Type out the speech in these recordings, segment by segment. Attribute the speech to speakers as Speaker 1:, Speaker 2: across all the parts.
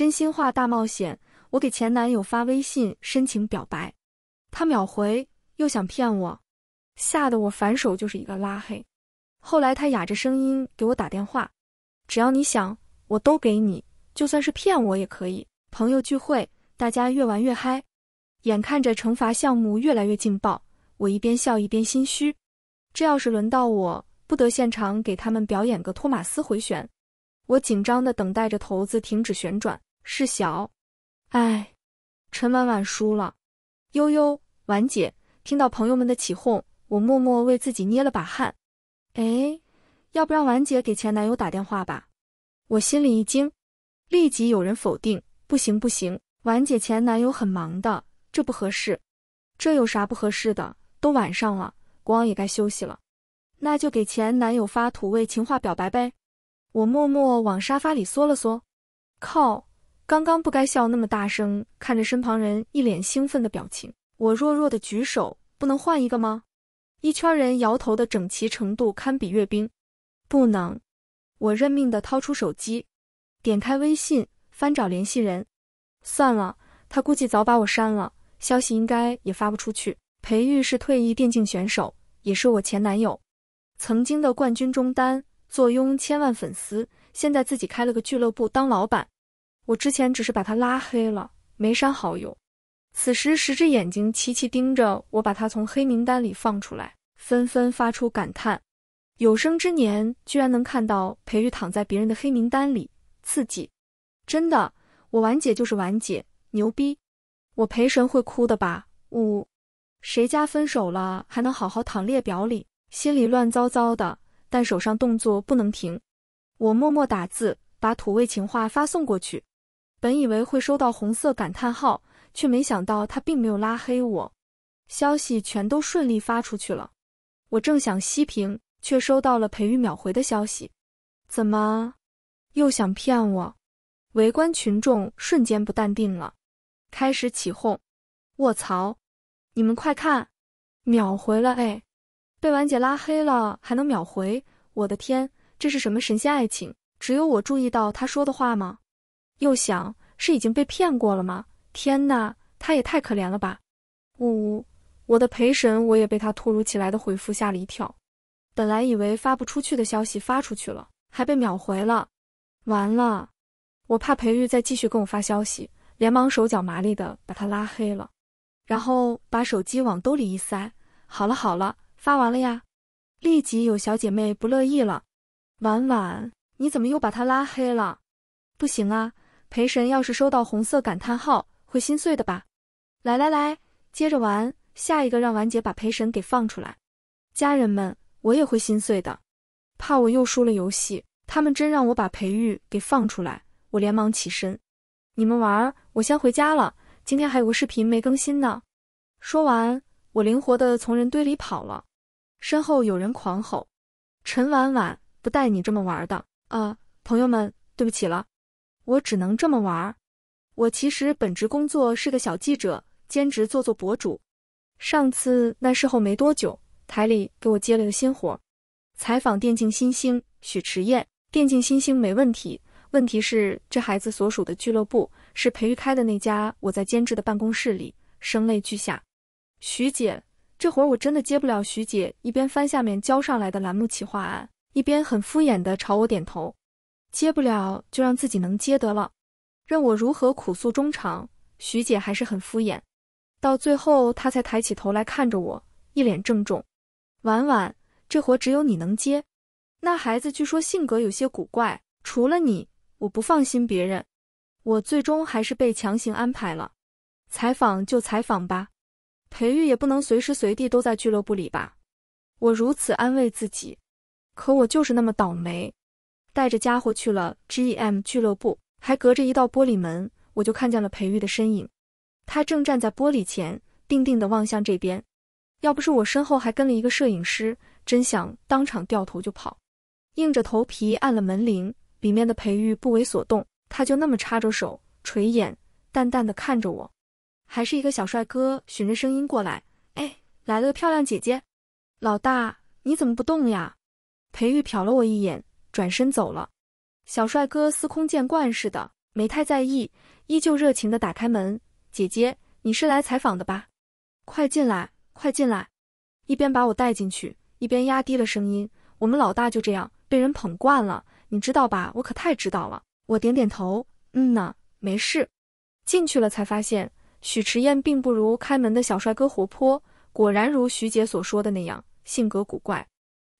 Speaker 1: 真心话大冒险，我给前男友发微信申请表白，他秒回，又想骗我，吓得我反手就是一个拉黑。后来他哑着声音给我打电话，只要你想，我都给你，就算是骗我也可以。朋友聚会，大家越玩越嗨，眼看着惩罚项目越来越劲爆，我一边笑一边心虚，这要是轮到我，不得现场给他们表演个托马斯回旋？我紧张的等待着骰子停止旋转。是小，哎，陈婉婉输了。悠悠，婉姐听到朋友们的起哄，我默默为自己捏了把汗。哎，要不让婉姐给前男友打电话吧？我心里一惊，立即有人否定：不行不行，婉姐前男友很忙的，这不合适。这有啥不合适的？都晚上了，国王也该休息了。那就给前男友发土味情话表白呗。我默默往沙发里缩了缩，靠。刚刚不该笑那么大声，看着身旁人一脸兴奋的表情，我弱弱的举手：“不能换一个吗？”一圈人摇头的整齐程度堪比阅兵。不能，我认命的掏出手机，点开微信，翻找联系人。算了，他估计早把我删了，消息应该也发不出去。裴玉是退役电竞选手，也是我前男友，曾经的冠军中单，坐拥千万粉丝，现在自己开了个俱乐部当老板。我之前只是把他拉黑了，没删好友。此时十只眼睛齐齐盯着我，把他从黑名单里放出来，纷纷发出感叹：“有生之年居然能看到裴玉躺在别人的黑名单里，刺激！真的，我婉姐就是婉姐，牛逼！我陪神会哭的吧？呜，谁家分手了还能好好躺列表里，心里乱糟糟的，但手上动作不能停。我默默打字，把土味情话发送过去。”本以为会收到红色感叹号，却没想到他并没有拉黑我，消息全都顺利发出去了。我正想息屏，却收到了裴育秒回的消息。怎么又想骗我？围观群众瞬间不淡定了，开始起哄。卧槽！你们快看，秒回了！哎，被婉姐拉黑了还能秒回？我的天，这是什么神仙爱情？只有我注意到他说的话吗？又想。是已经被骗过了吗？天哪，他也太可怜了吧！呜呜，我的陪审，我也被他突如其来的回复吓了一跳。本来以为发不出去的消息发出去了，还被秒回了，完了！我怕裴玉再继续跟我发消息，连忙手脚麻利的把他拉黑了，然后把手机往兜里一塞。好了好了，发完了呀！立即有小姐妹不乐意了：“婉婉，你怎么又把他拉黑了？不行啊！”陪神要是收到红色感叹号，会心碎的吧？来来来，接着玩，下一个让婉姐把陪神给放出来。家人们，我也会心碎的，怕我又输了游戏。他们真让我把裴玉给放出来，我连忙起身。你们玩，我先回家了。今天还有个视频没更新呢。说完，我灵活的从人堆里跑了。身后有人狂吼：“陈婉婉，不带你这么玩的啊！”朋友们，对不起了。我只能这么玩。我其实本职工作是个小记者，兼职做做博主。上次那事后没多久，台里给我接了个新活，采访电竞新星许迟晏。电竞新星没问题，问题是这孩子所属的俱乐部是培育开的那家。我在监制的办公室里，声泪俱下。徐姐，这活我真的接不了。徐姐一边翻下面交上来的栏目企划案，一边很敷衍地朝我点头。接不了就让自己能接得了，任我如何苦诉衷肠，徐姐还是很敷衍。到最后，她才抬起头来看着我，一脸郑重：“婉婉，这活只有你能接。那孩子据说性格有些古怪，除了你，我不放心别人。”我最终还是被强行安排了采访，就采访吧。培育也不能随时随地都在俱乐部里吧？我如此安慰自己，可我就是那么倒霉。带着家伙去了 G M 俱乐部，还隔着一道玻璃门，我就看见了裴玉的身影。他正站在玻璃前，定定地望向这边。要不是我身后还跟了一个摄影师，真想当场掉头就跑。硬着头皮按了门铃，里面的裴玉不为所动，他就那么插着手，垂眼，淡淡地看着我。还是一个小帅哥，循着声音过来。哎，来了个漂亮姐姐。老大，你怎么不动呀？裴玉瞟了我一眼。转身走了，小帅哥司空见惯似的，没太在意，依旧热情地打开门。姐姐，你是来采访的吧？快进来，快进来！一边把我带进去，一边压低了声音。我们老大就这样被人捧惯了，你知道吧？我可太知道了。我点点头，嗯呢，没事。进去了才发现，许迟燕并不如开门的小帅哥活泼，果然如徐姐所说的那样，性格古怪。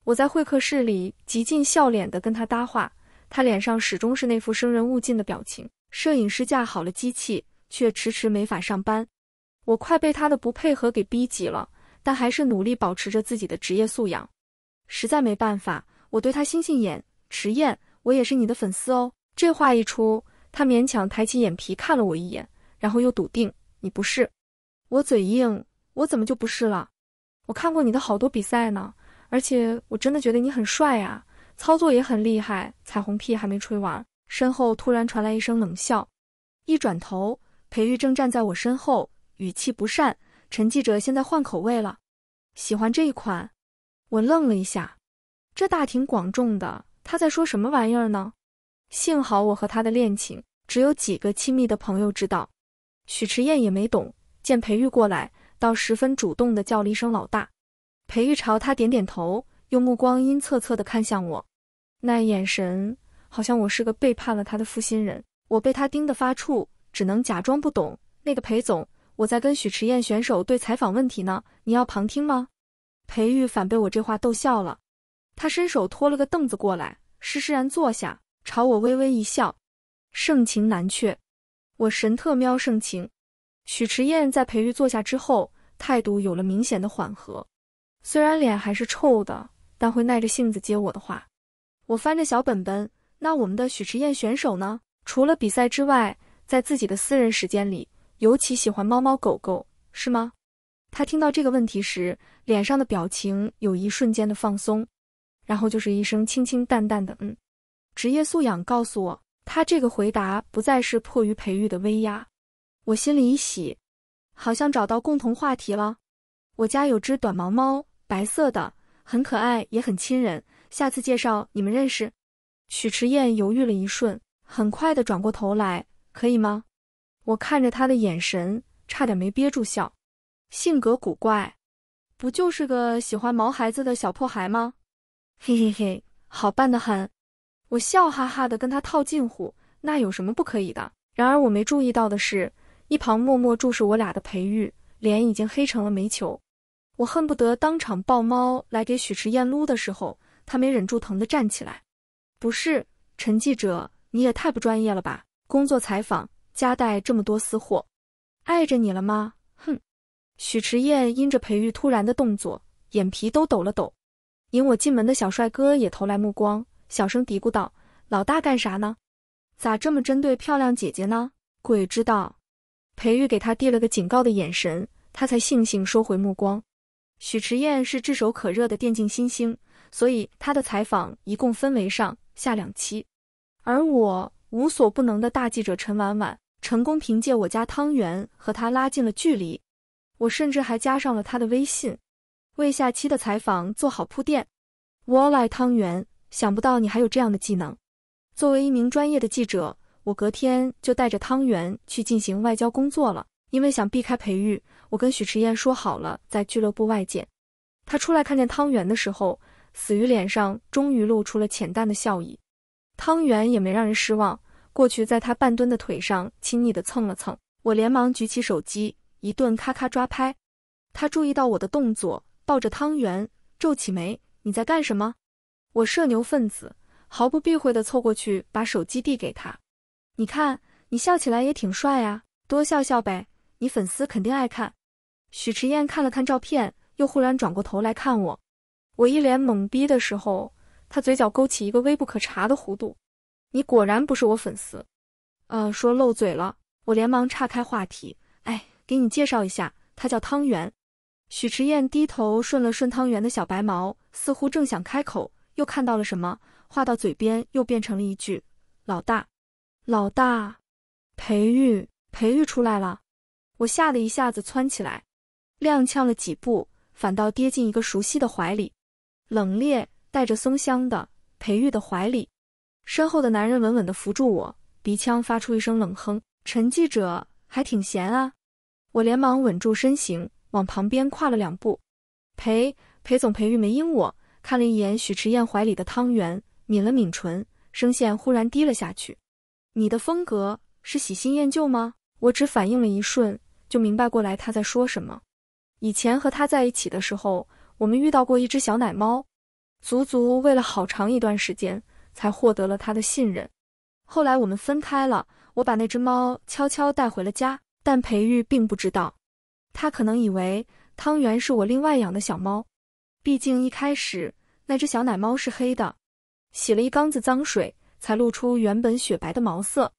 Speaker 1: 我在会客室里极尽笑脸地跟他搭话，他脸上始终是那副生人勿近的表情。摄影师架好了机器，却迟迟没法上班，我快被他的不配合给逼急了，但还是努力保持着自己的职业素养。实在没办法，我对他星星眼。迟燕，我也是你的粉丝哦。这话一出，他勉强抬起眼皮看了我一眼，然后又笃定：“你不是。”我嘴硬，我怎么就不是了？我看过你的好多比赛呢。而且我真的觉得你很帅啊，操作也很厉害，彩虹屁还没吹完，身后突然传来一声冷笑。一转头，裴玉正站在我身后，语气不善。陈记者现在换口味了，喜欢这一款。我愣了一下，这大庭广众的，他在说什么玩意儿呢？幸好我和他的恋情只有几个亲密的朋友知道。许迟燕也没懂，见裴玉过来，倒十分主动地叫了一声老大。裴玉朝他点点头，用目光阴恻恻的看向我，那眼神好像我是个背叛了他的负心人。我被他盯得发怵，只能假装不懂。那个裴总，我在跟许迟燕选手对采访问题呢，你要旁听吗？裴玉反被我这话逗笑了，他伸手拖了个凳子过来，施施然坐下，朝我微微一笑，盛情难却。我神特喵盛情。许迟燕在裴玉坐下之后，态度有了明显的缓和。虽然脸还是臭的，但会耐着性子接我的话。我翻着小本本，那我们的许迟燕选手呢？除了比赛之外，在自己的私人时间里，尤其喜欢猫猫狗狗，是吗？他听到这个问题时，脸上的表情有一瞬间的放松，然后就是一声清清淡淡的“嗯”。职业素养告诉我，他这个回答不再是迫于培育的威压。我心里一喜，好像找到共同话题了。我家有只短毛猫。白色的，很可爱，也很亲人。下次介绍你们认识。许迟燕犹豫了一瞬，很快的转过头来，可以吗？我看着他的眼神，差点没憋住笑。性格古怪，不就是个喜欢毛孩子的小破孩吗？嘿嘿嘿，好办得很。我笑哈哈的跟他套近乎，那有什么不可以的？然而我没注意到的是，一旁默默注视我俩的裴玉，脸已经黑成了煤球。我恨不得当场抱猫来给许迟燕撸的时候，她没忍住疼的站起来。不是陈记者，你也太不专业了吧？工作采访夹带这么多私货，碍着你了吗？哼！许迟燕因着裴玉突然的动作，眼皮都抖了抖。引我进门的小帅哥也投来目光，小声嘀咕道：“老大干啥呢？咋这么针对漂亮姐姐呢？鬼知道。”裴玉给他递了个警告的眼神，他才悻悻收回目光。许迟燕是炙手可热的电竞新星，所以他的采访一共分为上下两期。而我无所不能的大记者陈婉婉，成功凭借我家汤圆和他拉近了距离。我甚至还加上了他的微信，为下期的采访做好铺垫。我来汤圆，想不到你还有这样的技能。作为一名专业的记者，我隔天就带着汤圆去进行外交工作了。因为想避开裴玉，我跟许迟燕说好了在俱乐部外见。他出来看见汤圆的时候，死鱼脸上终于露出了浅淡的笑意。汤圆也没让人失望，过去在他半蹲的腿上亲昵的蹭了蹭。我连忙举起手机，一顿咔咔抓拍。他注意到我的动作，抱着汤圆皱起眉：“你在干什么？”我社牛分子毫不避讳的凑过去，把手机递给他：“你看，你笑起来也挺帅啊，多笑笑呗。”你粉丝肯定爱看。许迟燕看了看照片，又忽然转过头来看我，我一脸懵逼的时候，他嘴角勾起一个微不可察的弧度。你果然不是我粉丝，呃，说漏嘴了。我连忙岔开话题，哎，给你介绍一下，他叫汤圆。许迟燕低头顺了顺汤圆的小白毛，似乎正想开口，又看到了什么，话到嘴边又变成了一句：“老大，老大，培育培育出来了。”我吓得一下子窜起来，踉跄了几步，反倒跌进一个熟悉的怀里，冷冽带着松香的裴玉的怀里。身后的男人稳稳地扶住我，鼻腔发出一声冷哼：“陈记者还挺闲啊。”我连忙稳住身形，往旁边跨了两步。裴裴总，裴玉没应我，看了一眼许迟燕怀里的汤圆，抿了抿唇，声线忽然低了下去：“你的风格是喜新厌旧吗？”我只反应了一瞬。就明白过来他在说什么。以前和他在一起的时候，我们遇到过一只小奶猫，足足喂了好长一段时间，才获得了他的信任。后来我们分开了，我把那只猫悄悄带回了家，但裴玉并不知道，他可能以为汤圆是我另外养的小猫。毕竟一开始那只小奶猫是黑的，洗了一缸子脏水才露出原本雪白的毛色。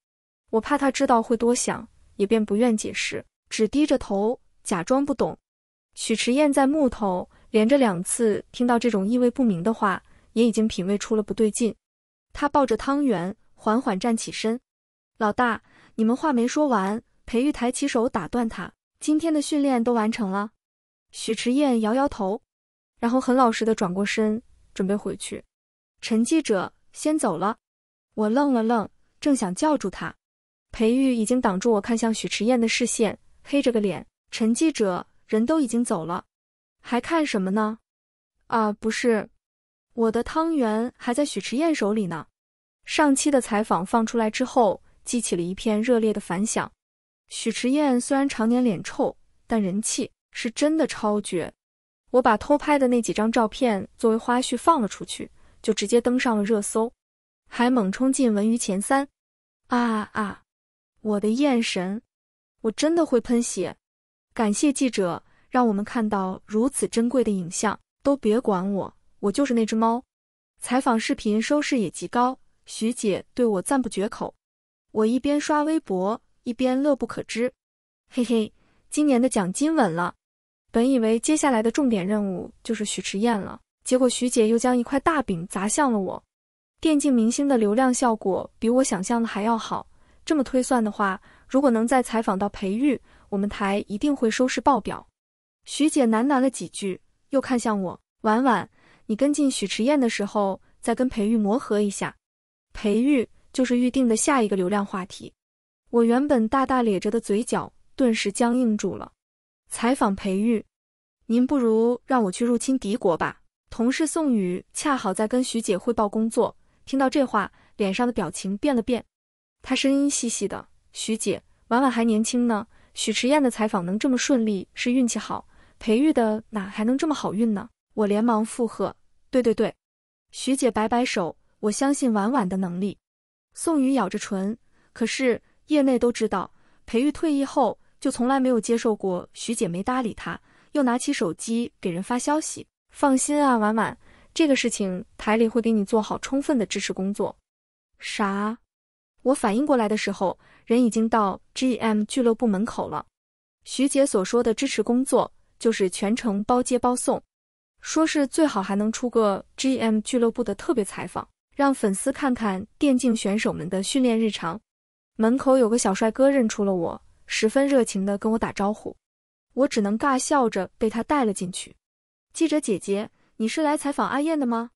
Speaker 1: 我怕他知道会多想，也便不愿解释。只低着头，假装不懂。许迟燕在木头连着两次听到这种意味不明的话，也已经品味出了不对劲。他抱着汤圆，缓缓站起身。老大，你们话没说完。裴玉抬起手打断他：“今天的训练都完成了。”许迟燕摇摇头，然后很老实的转过身，准备回去。陈记者，先走了。我愣了愣，正想叫住他，裴玉已经挡住我看向许迟燕的视线。黑着个脸，陈记者，人都已经走了，还看什么呢？啊，不是，我的汤圆还在许迟燕手里呢。上期的采访放出来之后，激起了一片热烈的反响。许迟燕虽然常年脸臭，但人气是真的超绝。我把偷拍的那几张照片作为花絮放了出去，就直接登上了热搜，还猛冲进文娱前三。啊啊，我的艳神！我真的会喷血！感谢记者让我们看到如此珍贵的影像。都别管我，我就是那只猫。采访视频收视也极高，徐姐对我赞不绝口。我一边刷微博，一边乐不可支。嘿嘿，今年的奖金稳了。本以为接下来的重点任务就是许迟燕了，结果徐姐又将一块大饼砸向了我。电竞明星的流量效果比我想象的还要好。这么推算的话。如果能再采访到裴玉，我们台一定会收视爆表。徐姐喃喃了几句，又看向我：“婉婉，你跟进许迟燕的时候，再跟裴玉磨合一下。裴玉就是预定的下一个流量话题。”我原本大大咧着的嘴角，顿时僵硬住了。采访裴玉，您不如让我去入侵敌国吧。同事宋宇恰好在跟徐姐汇报工作，听到这话，脸上的表情变了变。他声音细细的。徐姐，婉婉还年轻呢。许迟燕的采访能这么顺利，是运气好。裴玉的哪还能这么好运呢？我连忙附和，对对对。徐姐摆摆手，我相信婉婉的能力。宋宇咬着唇，可是业内都知道，裴玉退役后就从来没有接受过。徐姐没搭理他，又拿起手机给人发消息。放心啊，婉婉，这个事情台里会给你做好充分的支持工作。啥？我反应过来的时候。人已经到 G M 俱乐部门口了。徐姐所说的支持工作，就是全程包接包送，说是最好还能出个 G M 俱乐部的特别采访，让粉丝看看电竞选手们的训练日常。门口有个小帅哥认出了我，十分热情地跟我打招呼，我只能尬笑着被他带了进去。记者姐姐，你是来采访阿燕的吗？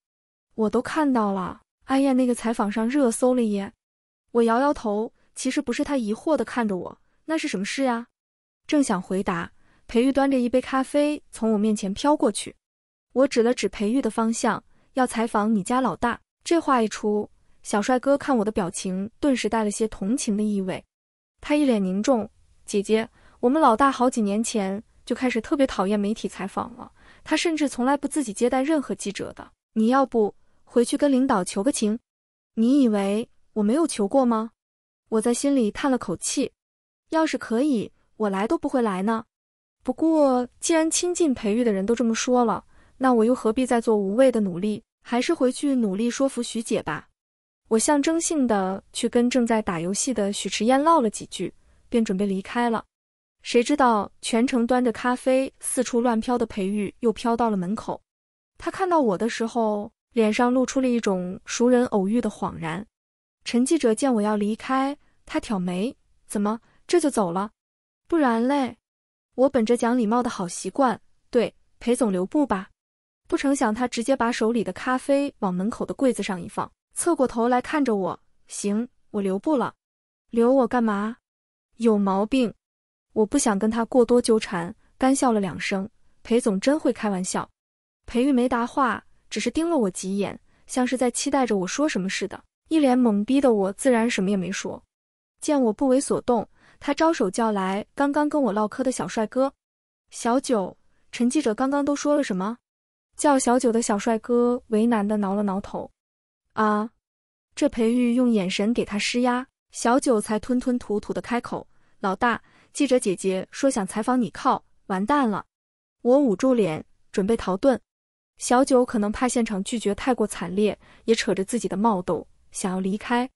Speaker 1: 我都看到了，阿燕那个采访上热搜了耶！我摇摇头。其实不是，他疑惑地看着我，那是什么事呀？正想回答，裴玉端着一杯咖啡从我面前飘过去。我指了指裴玉的方向，要采访你家老大。这话一出，小帅哥看我的表情，顿时带了些同情的意味。他一脸凝重：“姐姐，我们老大好几年前就开始特别讨厌媒体采访了，他甚至从来不自己接待任何记者的。你要不回去跟领导求个情？你以为我没有求过吗？”我在心里叹了口气，要是可以，我来都不会来呢。不过既然亲近裴玉的人都这么说了，那我又何必再做无谓的努力？还是回去努力说服徐姐吧。我象征性的去跟正在打游戏的许迟燕唠了几句，便准备离开了。谁知道全程端着咖啡四处乱飘的裴玉又飘到了门口。他看到我的时候，脸上露出了一种熟人偶遇的恍然。陈记者见我要离开，他挑眉：“怎么这就走了？不然嘞？”我本着讲礼貌的好习惯，对裴总留步吧。不成想他直接把手里的咖啡往门口的柜子上一放，侧过头来看着我：“行，我留步了。留我干嘛？有毛病！我不想跟他过多纠缠。”干笑了两声。裴总真会开玩笑。裴玉没答话，只是盯了我几眼，像是在期待着我说什么似的。一脸懵逼的我自然什么也没说，见我不为所动，他招手叫来刚刚跟我唠嗑的小帅哥小九。陈记者刚刚都说了什么？叫小九的小帅哥为难的挠了挠头。啊！这裴玉用眼神给他施压，小九才吞吞吐吐的开口：“老大，记者姐姐说想采访你，靠，完蛋了！”我捂住脸准备逃遁。小九可能怕现场拒绝太过惨烈，也扯着自己的帽兜。想要离开，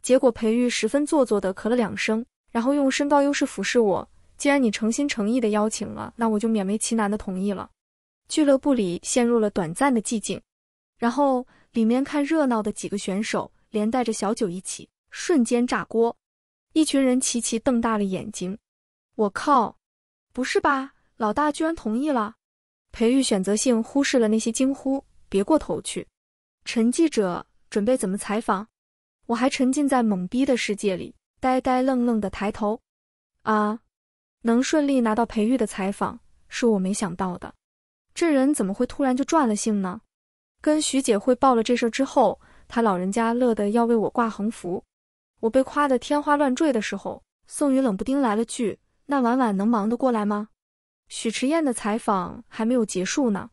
Speaker 1: 结果裴玉十分做作的咳了两声，然后用身高优势俯视我。既然你诚心诚意的邀请了，那我就勉为其难的同意了。俱乐部里陷入了短暂的寂静，然后里面看热闹的几个选手连带着小九一起，瞬间炸锅。一群人齐齐瞪大了眼睛，我靠，不是吧，老大居然同意了？裴玉选择性忽视了那些惊呼，别过头去，陈记者。准备怎么采访？我还沉浸在懵逼的世界里，呆呆愣愣的抬头。啊，能顺利拿到裴育的采访是我没想到的，这人怎么会突然就转了性呢？跟徐姐汇报了这事之后，他老人家乐得要为我挂横幅。我被夸得天花乱坠的时候，宋宇冷不丁来了句：“那晚晚能忙得过来吗？”许迟燕的采访还没有结束呢。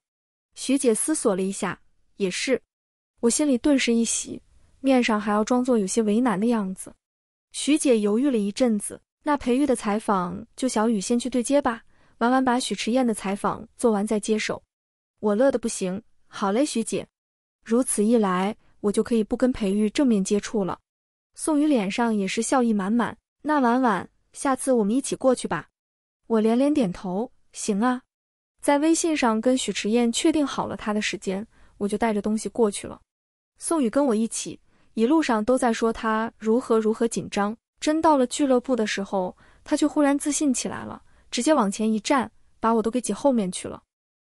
Speaker 1: 徐姐思索了一下，也是。我心里顿时一喜，面上还要装作有些为难的样子。徐姐犹豫了一阵子，那裴玉的采访就小雨先去对接吧，婉婉把许迟燕的采访做完再接手。我乐得不行，好嘞，徐姐。如此一来，我就可以不跟裴玉正面接触了。宋宇脸上也是笑意满满，那婉婉，下次我们一起过去吧。我连连点头，行啊。在微信上跟许迟燕确定好了他的时间，我就带着东西过去了。宋宇跟我一起，一路上都在说他如何如何紧张。真到了俱乐部的时候，他却忽然自信起来了，直接往前一站，把我都给挤后面去了。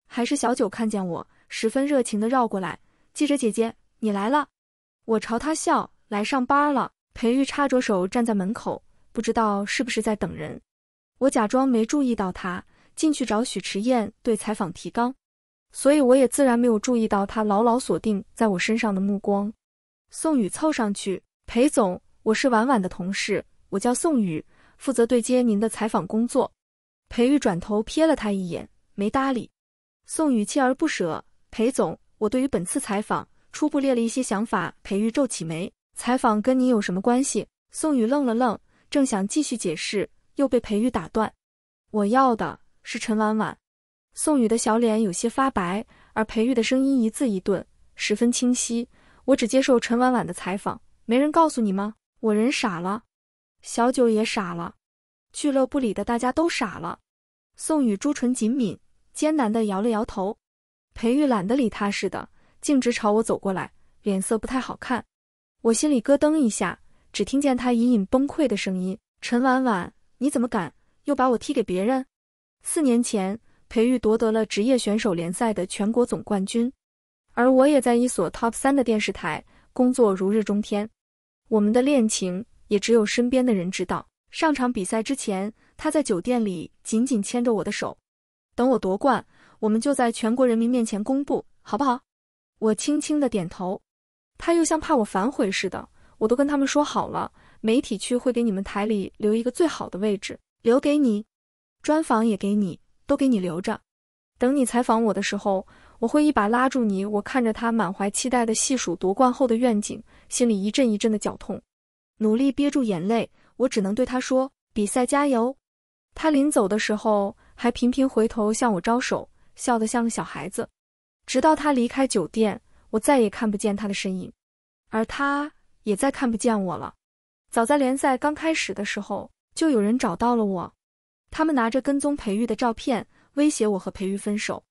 Speaker 1: 还是小九看见我，十分热情地绕过来：“记者姐姐，你来了。”我朝他笑：“来上班了。”裴玉插着手站在门口，不知道是不是在等人。我假装没注意到他，进去找许迟燕，对采访提纲。所以我也自然没有注意到他牢牢锁定在我身上的目光。宋宇凑上去：“裴总，我是婉婉的同事，我叫宋宇，负责对接您的采访工作。”裴玉转头瞥了他一眼，没搭理。宋宇锲而不舍：“裴总，我对于本次采访初步列了一些想法。”裴玉皱起眉：“采访跟你有什么关系？”宋宇愣了愣，正想继续解释，又被裴玉打断：“我要的是陈婉婉。”宋宇的小脸有些发白，而裴玉的声音一字一顿，十分清晰。我只接受陈婉婉的采访，没人告诉你吗？我人傻了，小九也傻了，俱乐部里的大家都傻了。宋宇朱唇紧抿，艰难地摇了摇头。裴玉懒得理他似的，径直朝我走过来，脸色不太好看。我心里咯噔一下，只听见他隐隐崩溃的声音：“陈婉婉，你怎么敢又把我踢给别人？四年前。”培育夺得了职业选手联赛的全国总冠军，而我也在一所 Top 三的电视台工作如日中天。我们的恋情也只有身边的人知道。上场比赛之前，他在酒店里紧紧牵着我的手，等我夺冠，我们就在全国人民面前公布，好不好？我轻轻的点头。他又像怕我反悔似的，我都跟他们说好了，媒体区会给你们台里留一个最好的位置，留给你，专访也给你。都给你留着，等你采访我的时候，我会一把拉住你。我看着他满怀期待的细数夺冠后的愿景，心里一阵一阵的绞痛，努力憋住眼泪，我只能对他说：“比赛加油。”他临走的时候还频频回头向我招手，笑得像个小孩子。直到他离开酒店，我再也看不见他的身影，而他也再看不见我了。早在联赛刚开始的时候，就有人找到了我。他们拿着跟踪裴玉的照片威胁我和裴玉分手。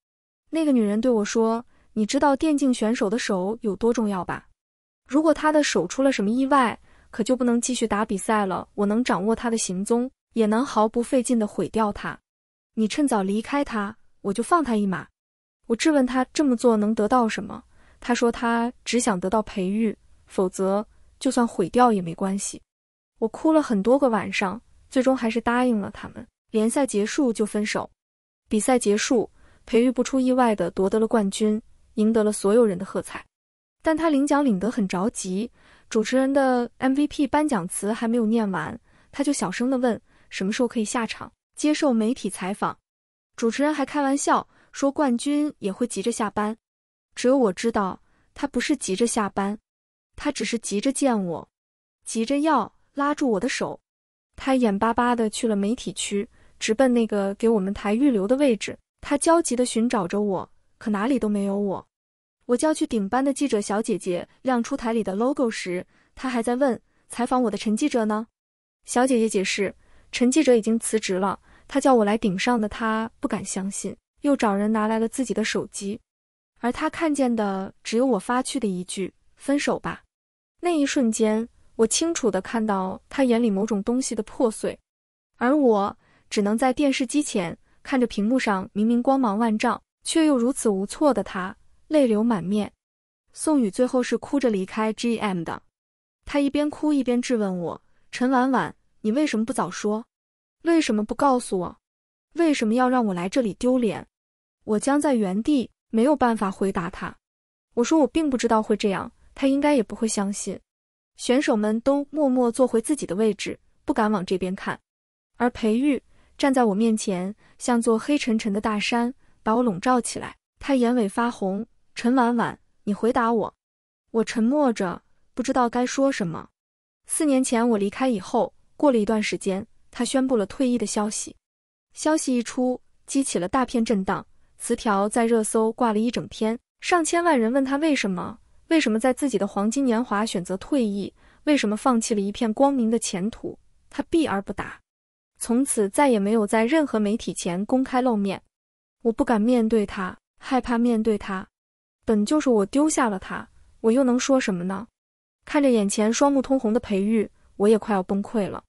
Speaker 1: 那个女人对我说：“你知道电竞选手的手有多重要吧？如果他的手出了什么意外，可就不能继续打比赛了。我能掌握他的行踪，也能毫不费劲地毁掉他。你趁早离开他，我就放他一马。”我质问他这么做能得到什么？他说他只想得到裴玉，否则就算毁掉也没关系。我哭了很多个晚上，最终还是答应了他们。联赛结束就分手，比赛结束，裴育不出意外的夺得了冠军，赢得了所有人的喝彩。但他领奖领得很着急，主持人的 MVP 颁奖词还没有念完，他就小声的问：“什么时候可以下场接受媒体采访？”主持人还开玩笑说：“冠军也会急着下班。”只有我知道，他不是急着下班，他只是急着见我，急着要拉住我的手。他眼巴巴的去了媒体区。直奔那个给我们台预留的位置，他焦急地寻找着我，可哪里都没有我。我叫去顶班的记者小姐姐亮出台里的 logo 时，她还在问采访我的陈记者呢。小姐姐解释，陈记者已经辞职了，她叫我来顶上的。她不敢相信，又找人拿来了自己的手机，而她看见的只有我发去的一句“分手吧”。那一瞬间，我清楚地看到她眼里某种东西的破碎，而我。只能在电视机前看着屏幕上明明光芒万丈却又如此无措的他泪流满面。宋宇最后是哭着离开 GM 的，他一边哭一边质问我：“陈婉婉，你为什么不早说？为什么不告诉我？为什么要让我来这里丢脸？”我僵在原地，没有办法回答他。我说我并不知道会这样，他应该也不会相信。选手们都默默坐回自己的位置，不敢往这边看，而裴玉站在我面前，像座黑沉沉的大山，把我笼罩起来。他眼尾发红。陈婉婉，你回答我。我沉默着，不知道该说什么。四年前我离开以后，过了一段时间，他宣布了退役的消息。消息一出，激起了大片震荡，词条在热搜挂了一整天，上千万人问他为什么，为什么在自己的黄金年华选择退役，为什么放弃了一片光明的前途，他避而不答。从此再也没有在任何媒体前公开露面，我不敢面对他，害怕面对他，本就是我丢下了他，我又能说什么呢？看着眼前双目通红的裴玉，我也快要崩溃了。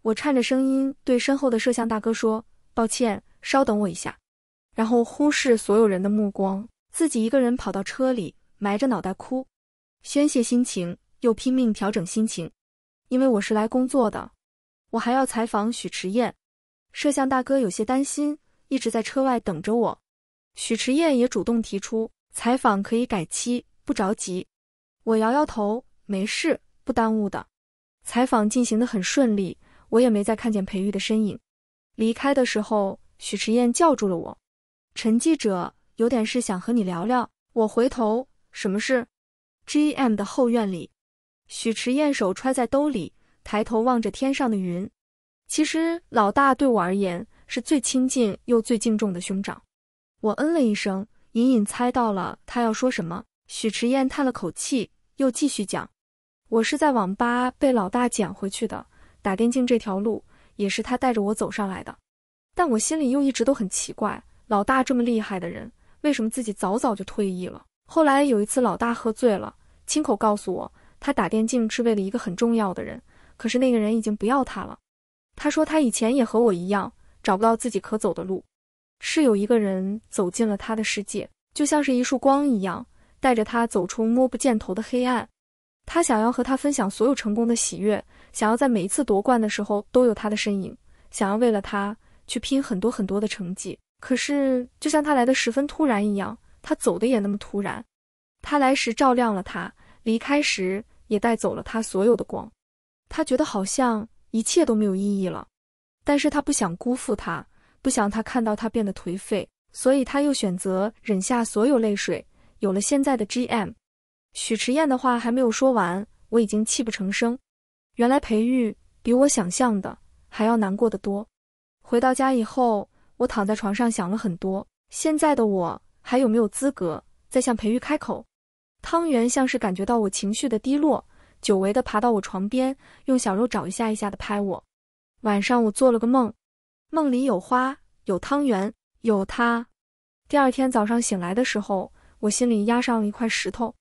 Speaker 1: 我颤着声音对身后的摄像大哥说：“抱歉，稍等我一下。”然后忽视所有人的目光，自己一个人跑到车里，埋着脑袋哭，宣泄心情，又拼命调整心情，因为我是来工作的。我还要采访许迟燕，摄像大哥有些担心，一直在车外等着我。许迟燕也主动提出，采访可以改期，不着急。我摇摇头，没事，不耽误的。采访进行的很顺利，我也没再看见裴玉的身影。离开的时候，许迟燕叫住了我，陈记者，有点事想和你聊聊。我回头，什么事？G M 的后院里，许迟燕手揣在兜里。抬头望着天上的云，其实老大对我而言是最亲近又最敬重的兄长。我嗯了一声，隐隐猜到了他要说什么。许迟燕叹了口气，又继续讲：“我是在网吧被老大捡回去的，打电竞这条路也是他带着我走上来的。但我心里又一直都很奇怪，老大这么厉害的人，为什么自己早早就退役了？后来有一次，老大喝醉了，亲口告诉我，他打电竞是为了一个很重要的人。”可是那个人已经不要他了。他说他以前也和我一样，找不到自己可走的路。是有一个人走进了他的世界，就像是一束光一样，带着他走出摸不见头的黑暗。他想要和他分享所有成功的喜悦，想要在每一次夺冠的时候都有他的身影，想要为了他去拼很多很多的成绩。可是，就像他来的十分突然一样，他走的也那么突然。他来时照亮了他，离开时也带走了他所有的光。他觉得好像一切都没有意义了，但是他不想辜负他，不想他看到他变得颓废，所以他又选择忍下所有泪水。有了现在的 G M，许迟燕的话还没有说完，我已经泣不成声。原来裴玉比我想象的还要难过的多。回到家以后，我躺在床上想了很多，现在的我还有没有资格再向裴玉开口？汤圆像是感觉到我情绪的低落。久违的爬到我床边，用小肉爪一下一下的拍我。晚上我做了个梦，梦里有花，有汤圆，有他。第二天早上醒来的时候，我心里压上了一块石头。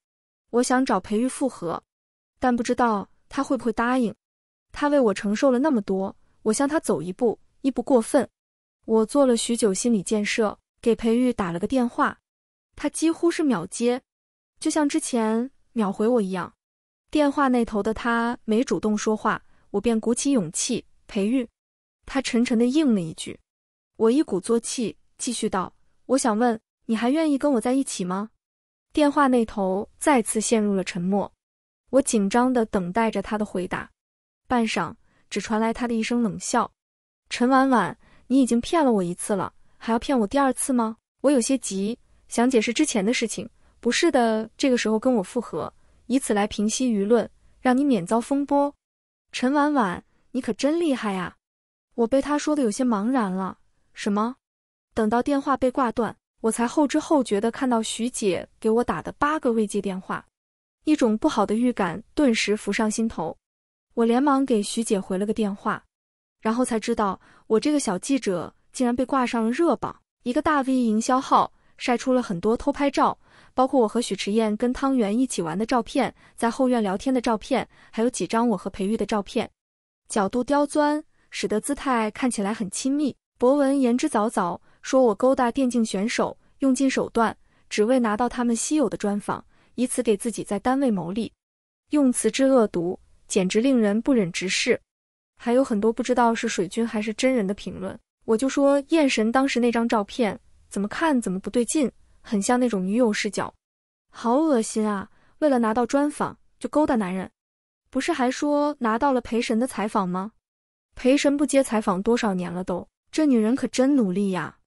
Speaker 1: 我想找裴玉复合，但不知道他会不会答应。他为我承受了那么多，我向他走一步，一不过分。我做了许久心理建设，给裴玉打了个电话，他几乎是秒接，就像之前秒回我一样。电话那头的他没主动说话，我便鼓起勇气。裴玉。”他沉沉的应了一句。我一鼓作气继续道：“我想问，你还愿意跟我在一起吗？”电话那头再次陷入了沉默。我紧张的等待着他的回答，半晌，只传来他的一声冷笑：“陈婉婉，你已经骗了我一次了，还要骗我第二次吗？”我有些急，想解释之前的事情，不是的。这个时候跟我复合。以此来平息舆论，让你免遭风波。陈婉婉，你可真厉害呀！我被他说的有些茫然了。什么？等到电话被挂断，我才后知后觉的看到徐姐给我打的八个未接电话，一种不好的预感顿时浮上心头。我连忙给徐姐回了个电话，然后才知道我这个小记者竟然被挂上了热榜，一个大 V 营销号晒出了很多偷拍照。包括我和许迟燕跟汤圆一起玩的照片，在后院聊天的照片，还有几张我和裴玉的照片，角度刁钻，使得姿态看起来很亲密。博文言之凿凿，说我勾搭电竞选手，用尽手段，只为拿到他们稀有的专访，以此给自己在单位谋利。用词之恶毒，简直令人不忍直视。还有很多不知道是水军还是真人的评论，我就说，燕神当时那张照片，怎么看怎么不对劲。很像那种女友视角，好恶心啊！为了拿到专访就勾搭男人，不是还说拿到了陪神的采访吗？陪神不接采访多少年了都，这女人可真努力呀！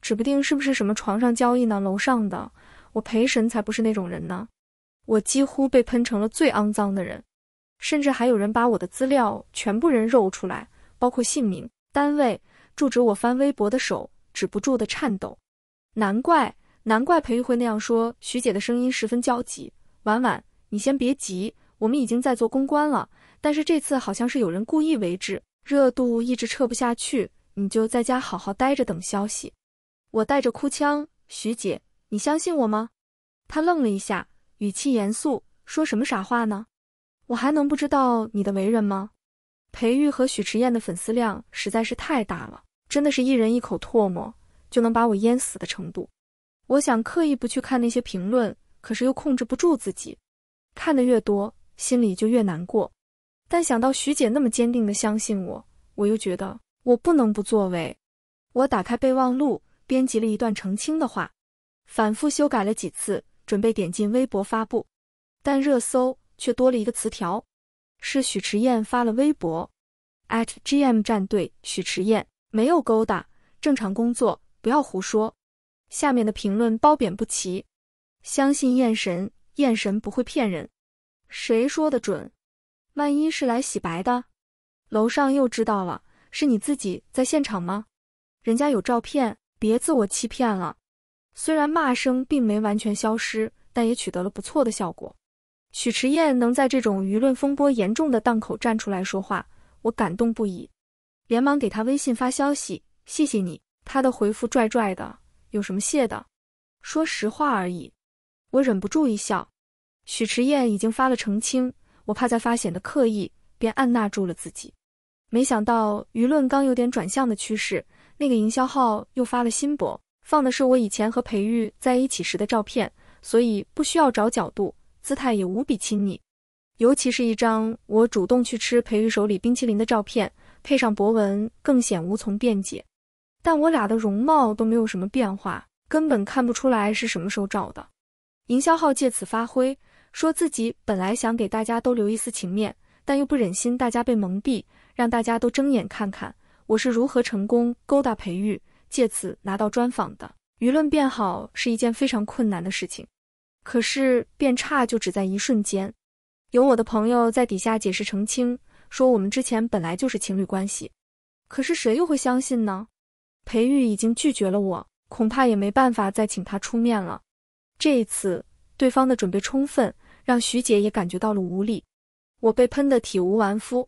Speaker 1: 指不定是不是什么床上交易呢？楼上的，我陪神才不是那种人呢！我几乎被喷成了最肮脏的人，甚至还有人把我的资料全部人肉出来，包括姓名、单位、住址。我翻微博的手止不住的颤抖，难怪。难怪裴玉会那样说，徐姐的声音十分焦急。婉婉，你先别急，我们已经在做公关了，但是这次好像是有人故意为之，热度一直撤不下去。你就在家好好待着，等消息。我带着哭腔，徐姐，你相信我吗？她愣了一下，语气严肃：“说什么傻话呢？我还能不知道你的为人吗？”裴玉和许迟燕的粉丝量实在是太大了，真的是一人一口唾沫就能把我淹死的程度。我想刻意不去看那些评论，可是又控制不住自己，看的越多，心里就越难过。但想到徐姐那么坚定地相信我，我又觉得我不能不作为。我打开备忘录，编辑了一段澄清的话，反复修改了几次，准备点进微博发布。但热搜却多了一个词条，是许迟燕发了微博，at GM 战队许迟燕没有勾搭，正常工作，不要胡说。下面的评论褒贬不齐，相信燕神，燕神不会骗人，谁说的准？万一是来洗白的？楼上又知道了，是你自己在现场吗？人家有照片，别自我欺骗了。虽然骂声并没完全消失，但也取得了不错的效果。许迟燕能在这种舆论风波严重的档口站出来说话，我感动不已，连忙给他微信发消息，谢谢你。他的回复拽拽的。有什么谢的？说实话而已。我忍不住一笑。许迟燕已经发了澄清，我怕再发显得刻意，便按捺住了自己。没想到舆论刚有点转向的趋势，那个营销号又发了新博，放的是我以前和裴玉在一起时的照片，所以不需要找角度，姿态也无比亲昵。尤其是一张我主动去吃裴玉手里冰淇淋的照片，配上博文，更显无从辩解。但我俩的容貌都没有什么变化，根本看不出来是什么时候照的。营销号借此发挥，说自己本来想给大家都留一丝情面，但又不忍心大家被蒙蔽，让大家都睁眼看看我是如何成功勾搭培育，借此拿到专访的。舆论变好是一件非常困难的事情，可是变差就只在一瞬间。有我的朋友在底下解释澄清，说我们之前本来就是情侣关系，可是谁又会相信呢？裴玉已经拒绝了我，恐怕也没办法再请他出面了。这一次，对方的准备充分，让徐姐也感觉到了无力。我被喷得体无完肤，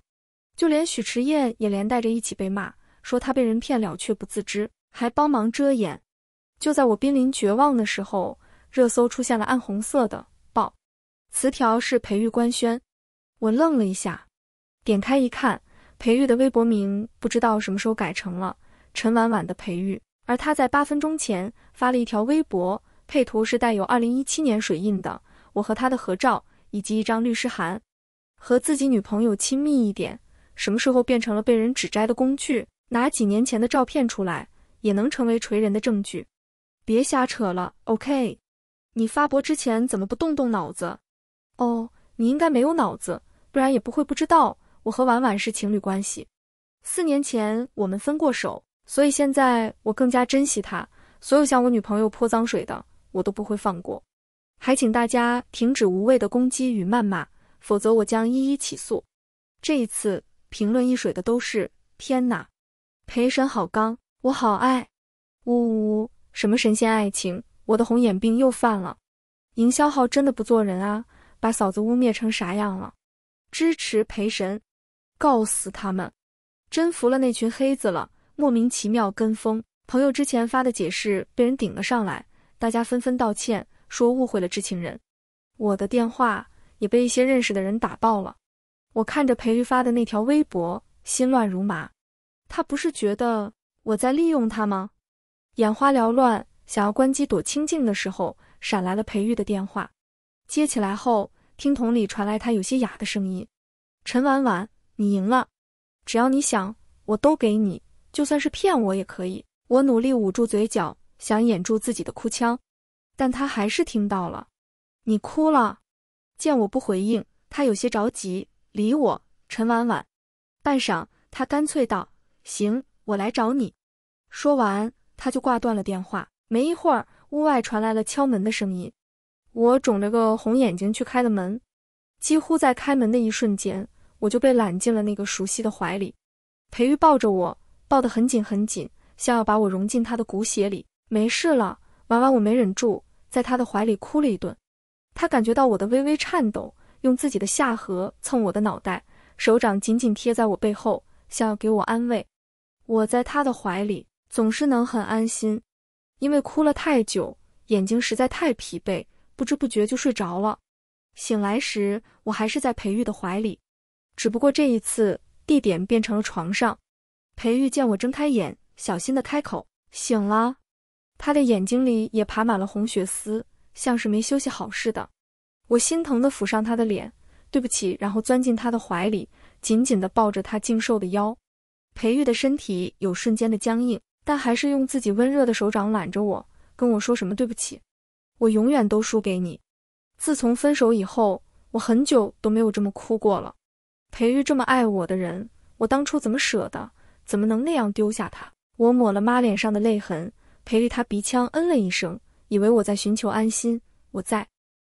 Speaker 1: 就连许迟燕也连带着一起被骂，说她被人骗了却不自知，还帮忙遮掩。就在我濒临绝望的时候，热搜出现了暗红色的报词条，是裴玉官宣。我愣了一下，点开一看，裴玉的微博名不知道什么时候改成了。陈婉婉的培育，而他在八分钟前发了一条微博，配图是带有二零一七年水印的我和他的合照，以及一张律师函。和自己女朋友亲密一点，什么时候变成了被人指摘的工具？拿几年前的照片出来，也能成为锤人的证据。别瞎扯了，OK？你发博之前怎么不动动脑子？哦，你应该没有脑子，不然也不会不知道我和婉婉是情侣关系。四年前我们分过手。所以现在我更加珍惜他，所有向我女朋友泼脏水的，我都不会放过。还请大家停止无谓的攻击与谩骂，否则我将一一起诉。这一次评论一水的都是：天哪，陪审好刚，我好爱。呜呜呜，什么神仙爱情？我的红眼病又犯了。营销号真的不做人啊，把嫂子污蔑成啥样了？支持陪审，告死他们！真服了那群黑子了。莫名其妙跟风，朋友之前发的解释被人顶了上来，大家纷纷道歉，说误会了知情人。我的电话也被一些认识的人打爆了。我看着裴玉发的那条微博，心乱如麻。他不是觉得我在利用他吗？眼花缭乱，想要关机躲清静的时候，闪来了裴玉的电话。接起来后，听筒里传来他有些哑的声音：“陈婉婉，你赢了，只要你想，我都给你。”就算是骗我也可以，我努力捂住嘴角，想掩住自己的哭腔，但他还是听到了。你哭了。见我不回应，他有些着急，理我。陈婉婉。半晌，他干脆道：“行，我来找你。”说完，他就挂断了电话。没一会儿，屋外传来了敲门的声音。我肿着个红眼睛去开了门，几乎在开门的一瞬间，我就被揽进了那个熟悉的怀里。裴玉抱着我。抱得很紧很紧，像要把我融进他的骨血里。没事了，婉婉，我没忍住，在他的怀里哭了一顿。他感觉到我的微微颤抖，用自己的下颌蹭我的脑袋，手掌紧紧贴在我背后，像要给我安慰。我在他的怀里总是能很安心，因为哭了太久，眼睛实在太疲惫，不知不觉就睡着了。醒来时，我还是在裴玉的怀里，只不过这一次地点变成了床上。裴玉见我睁开眼，小心的开口：“醒了。”他的眼睛里也爬满了红血丝，像是没休息好似的。我心疼的抚上他的脸：“对不起。”然后钻进他的怀里，紧紧的抱着他精瘦的腰。裴玉的身体有瞬间的僵硬，但还是用自己温热的手掌揽着我，跟我说：“什么对不起？我永远都输给你。自从分手以后，我很久都没有这么哭过了。裴玉这么爱我的人，我当初怎么舍得？”怎么能那样丢下他？我抹了妈脸上的泪痕，赔着他鼻腔，嗯了一声，以为我在寻求安心。我在，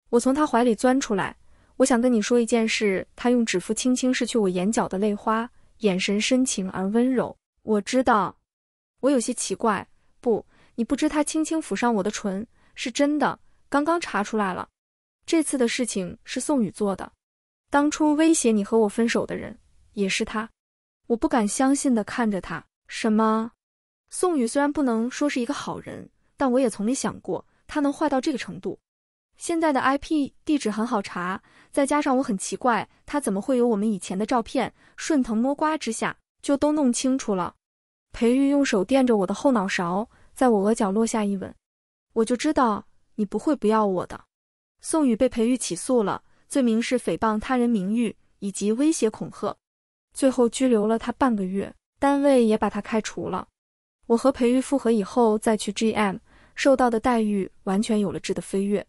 Speaker 1: 我从他怀里钻出来，我想跟你说一件事。他用指腹轻轻拭去我眼角的泪花，眼神深情而温柔。我知道，我有些奇怪。不，你不知，他轻轻抚上我的唇，是真的。刚刚查出来了，这次的事情是宋宇做的。当初威胁你和我分手的人，也是他。我不敢相信的看着他，什么？宋宇虽然不能说是一个好人，但我也从没想过他能坏到这个程度。现在的 IP 地址很好查，再加上我很奇怪他怎么会有我们以前的照片，顺藤摸瓜之下就都弄清楚了。裴玉用手垫着我的后脑勺，在我额角落下一吻，我就知道你不会不要我的。宋宇被裴玉起诉了，罪名是诽谤他人名誉以及威胁恐吓。最后拘留了他半个月，单位也把他开除了。我和裴玉复合以后再去 GM，受到的待遇完全有了质的飞跃。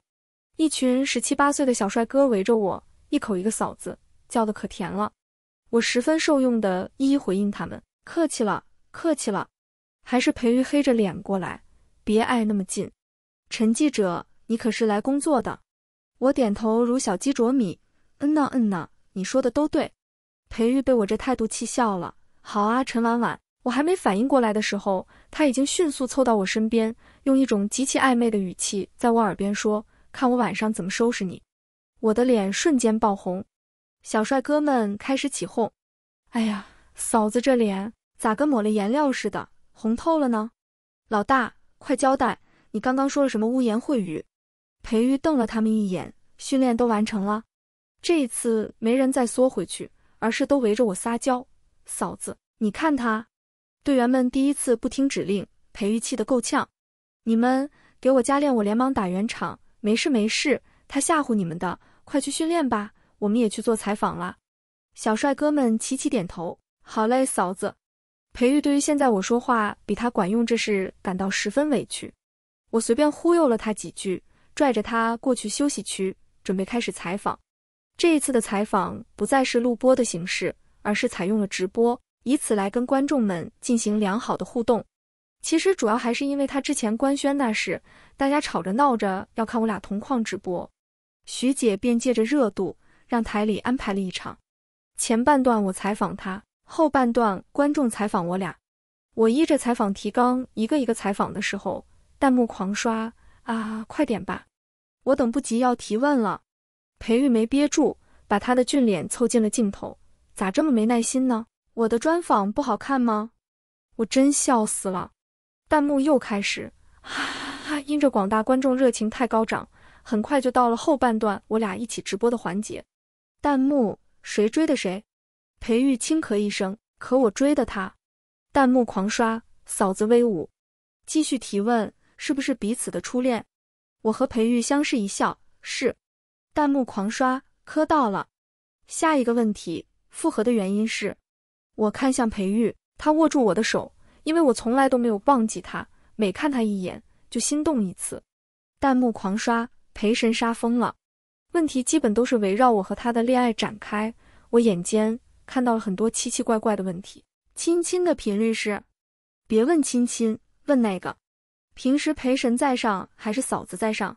Speaker 1: 一群十七八岁的小帅哥围着我，一口一个嫂子叫的可甜了。我十分受用的一一回应他们，客气了，客气了。还是裴玉黑着脸过来，别挨那么近。陈记者，你可是来工作的。我点头如小鸡啄米，嗯呐，嗯呐，你说的都对。裴玉被我这态度气笑了。好啊，陈婉婉，我还没反应过来的时候，他已经迅速凑到我身边，用一种极其暧昧的语气在我耳边说：“看我晚上怎么收拾你。”我的脸瞬间爆红，小帅哥们开始起哄：“哎呀，嫂子这脸咋跟抹了颜料似的，红透了呢？”老大，快交代，你刚刚说了什么污言秽语？裴玉瞪了他们一眼。训练都完成了，这一次没人再缩回去。而是都围着我撒娇，嫂子，你看他。队员们第一次不听指令，裴玉气得够呛。你们给我加练，我连忙打圆场，没事没事，他吓唬你们的，快去训练吧，我们也去做采访了。小帅哥们齐齐点头，好嘞，嫂子。裴玉对于现在我说话比他管用这事感到十分委屈，我随便忽悠了他几句，拽着他过去休息区，准备开始采访。这一次的采访不再是录播的形式，而是采用了直播，以此来跟观众们进行良好的互动。其实主要还是因为他之前官宣那事，大家吵着闹着要看我俩同框直播，徐姐便借着热度让台里安排了一场。前半段我采访他，后半段观众采访我俩。我依着采访提纲一个一个采访的时候，弹幕狂刷啊，快点吧，我等不及要提问了。裴玉没憋住，把他的俊脸凑近了镜头，咋这么没耐心呢？我的专访不好看吗？我真笑死了！弹幕又开始，哈哈哈！因着广大观众热情太高涨，很快就到了后半段我俩一起直播的环节。弹幕谁追的谁？裴玉轻咳一声，可我追的他。弹幕狂刷，嫂子威武！继续提问，是不是彼此的初恋？我和裴玉相视一笑，是。弹幕狂刷，磕到了。下一个问题，复合的原因是？我看向裴玉，他握住我的手，因为我从来都没有忘记他，每看他一眼就心动一次。弹幕狂刷，裴神杀疯了。问题基本都是围绕我和他的恋爱展开。我眼尖，看到了很多奇奇怪怪的问题。亲亲的频率是？别问亲亲，问那个，平时陪神在上还是嫂子在上？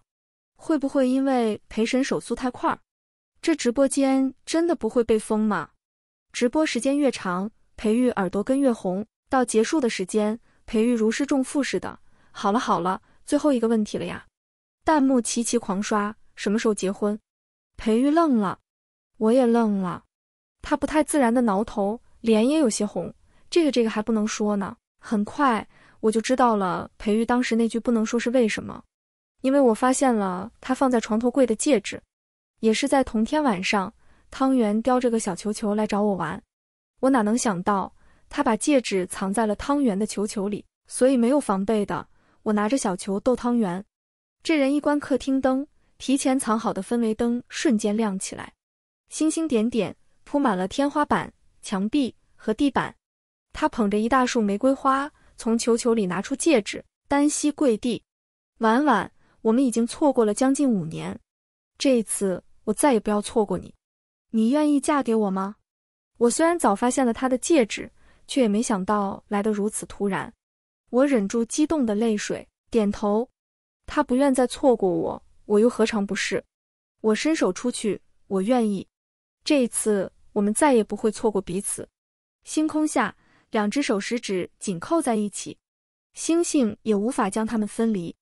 Speaker 1: 会不会因为陪审手速太快，这直播间真的不会被封吗？直播时间越长，裴玉耳朵根越红。到结束的时间，裴玉如释重负似的：“好了好了，最后一个问题了呀！”弹幕齐齐狂刷：“什么时候结婚？”裴玉愣了，我也愣了。他不太自然的挠头，脸也有些红。这个这个还不能说呢。很快我就知道了，裴玉当时那句不能说是为什么。因为我发现了他放在床头柜的戒指，也是在同天晚上，汤圆叼着个小球球来找我玩，我哪能想到他把戒指藏在了汤圆的球球里，所以没有防备的，我拿着小球逗汤圆。这人一关客厅灯，提前藏好的氛围灯瞬间亮起来，星星点点铺满了天花板、墙壁和地板。他捧着一大束玫瑰花，从球球里拿出戒指，单膝跪地，晚晚。我们已经错过了将近五年，这一次我再也不要错过你。你愿意嫁给我吗？我虽然早发现了他的戒指，却也没想到来得如此突然。我忍住激动的泪水，点头。他不愿再错过我，我又何尝不是？我伸手出去，我愿意。这一次，我们再也不会错过彼此。星空下，两只手食指紧扣在一起，星星也无法将它们分离。